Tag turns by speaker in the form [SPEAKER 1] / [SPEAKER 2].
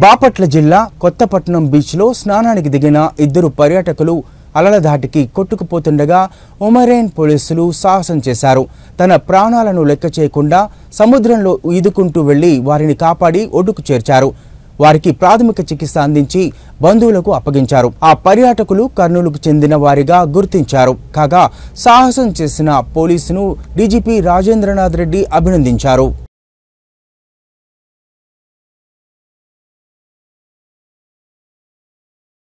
[SPEAKER 1] బాపట్ల జిల్లా కొత్తపట్నం బీచ్లో స్నానానికి దిగిన ఇద్దరు పర్యాటకులు అలల కొట్టుకుపోతుండగా ఉమరేన్ పోలీసులు సాహసం చేశారు తన ప్రాణాలను లెక్క చేయకుండా సముద్రంలో ఈదుకుంటూ వెళ్లి వారిని కాపాడి ఒడ్డుకు చేర్చారు వారికి ప్రాథమిక చికిత్స అందించి బంధువులకు అప్పగించారు ఆ పర్యాటకులు కర్నూలుకు చెందిన వారిగా గుర్తించారు కాగా సాహసం చేసిన పోలీసును డీజీపీ రాజేంద్రనాథ్
[SPEAKER 2] రెడ్డి అభినందించారు